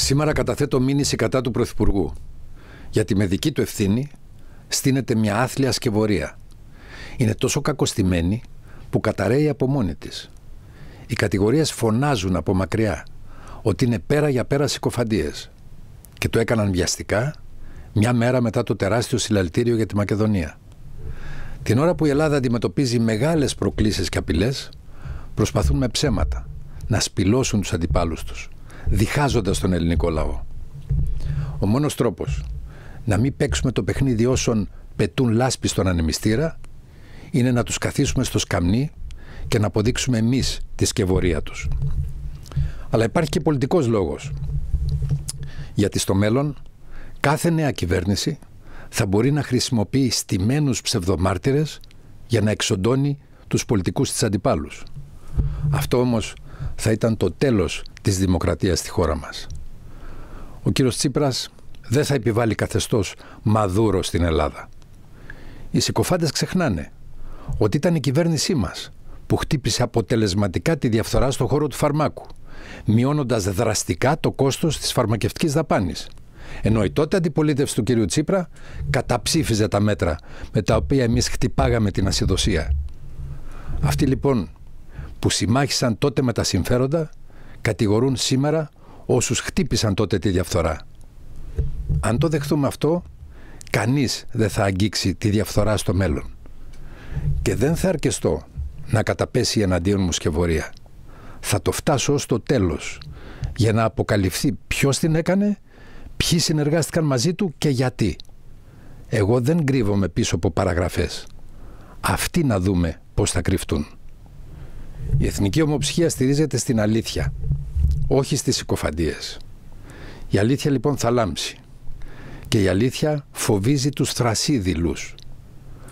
Σήμερα καταθέτω μήνυση κατά του Πρωθυπουργού, γιατί με δική του ευθύνη στείνεται μια άθλια ασκευωρία. Είναι τόσο κακοστημένη που καταραίει από μόνη της. Οι κατηγορίες φωνάζουν από μακριά ότι είναι πέρα για πέρα συκοφαντίες και το έκαναν βιαστικά μια μέρα μετά το τεράστιο συλλαλητήριο για τη Μακεδονία. Την ώρα που η Ελλάδα αντιμετωπίζει μεγάλες προκλήσεις και απειλές προσπαθούν με ψέματα να σπηλώσουν τους αντιπάλους τους διχάζοντας τον ελληνικό λαό. Ο μόνος τρόπος να μην παίξουμε το παιχνίδι όσων πετούν λάσπη στον ανεμιστήρα είναι να τους καθίσουμε στο σκαμνί και να αποδείξουμε εμείς τη σκευωρία τους. Αλλά υπάρχει και πολιτικός λόγος. Γιατί στο μέλλον κάθε νέα κυβέρνηση θα μπορεί να χρησιμοποιεί στημένους ψευδομάρτυρες για να εξοντώνει τους πολιτικούς της αντιπάλους. Αυτό όμως θα ήταν το τέλος της δημοκρατίας στη χώρα μας. Ο κύριος Τσίπρας δεν θα επιβάλλει καθεστώς μαδούρο στην Ελλάδα. Οι συκοφάντες ξεχνάνε ότι ήταν η κυβέρνησή μας που χτύπησε αποτελεσματικά τη διαφθορά στον χώρο του φαρμάκου, μειώνοντας δραστικά το κόστος της φαρμακευτικής δαπάνης. Ενώ η τότε αντιπολίτευση του κυρίου Τσίπρα καταψήφιζε τα μέτρα με τα οποία εμείς χτυπάγαμε την ασυδοσία. Αυτοί λοιπόν που συμμάχισαν τότε με τα συμφέροντα κατηγορούν σήμερα όσους χτύπησαν τότε τη διαφθορά. Αν το δεχθούμε αυτό, κανείς δεν θα αγγίξει τη διαφθορά στο μέλλον. Και δεν θα αρκεστώ να καταπέσει εναντίον μου σκευωρία. Θα το φτάσω στο τέλος για να αποκαλυφθεί ποιος την έκανε, ποιοι συνεργάστηκαν μαζί του και γιατί. Εγώ δεν κρύβομαι πίσω από παραγραφές. Αυτοί να δούμε πώς θα κρυφτούν. Η Εθνική Ομοψυχία στηρίζεται στην αλήθεια, όχι στις συκοφαντίες. Η αλήθεια λοιπόν θα λάμψει και η αλήθεια φοβίζει τους θρασίδηλους.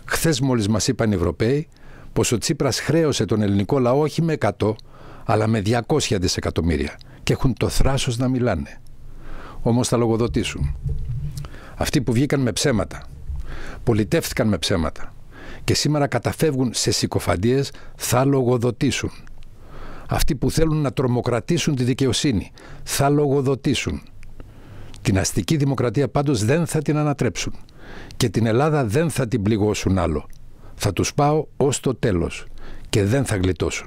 Χθες μόλις μας είπαν οι Ευρωπαίοι πως ο Τσίπρας χρέωσε τον ελληνικό λαό όχι με 100 αλλά με 200 δισεκατομμύρια και έχουν το θράσος να μιλάνε. Όμως θα λογοδοτήσουν. Αυτοί που βγήκαν με ψέματα, πολιτεύτηκαν με ψέματα και σήμερα καταφεύγουν σε συκοφαντίες θα λογοδοτήσουν αυτοί που θέλουν να τρομοκρατήσουν τη δικαιοσύνη. Θα λογοδοτήσουν. Την αστική δημοκρατία πάντως δεν θα την ανατρέψουν. Και την Ελλάδα δεν θα την πληγώσουν άλλο. Θα τους πάω ως το τέλος και δεν θα γλιτώσουν.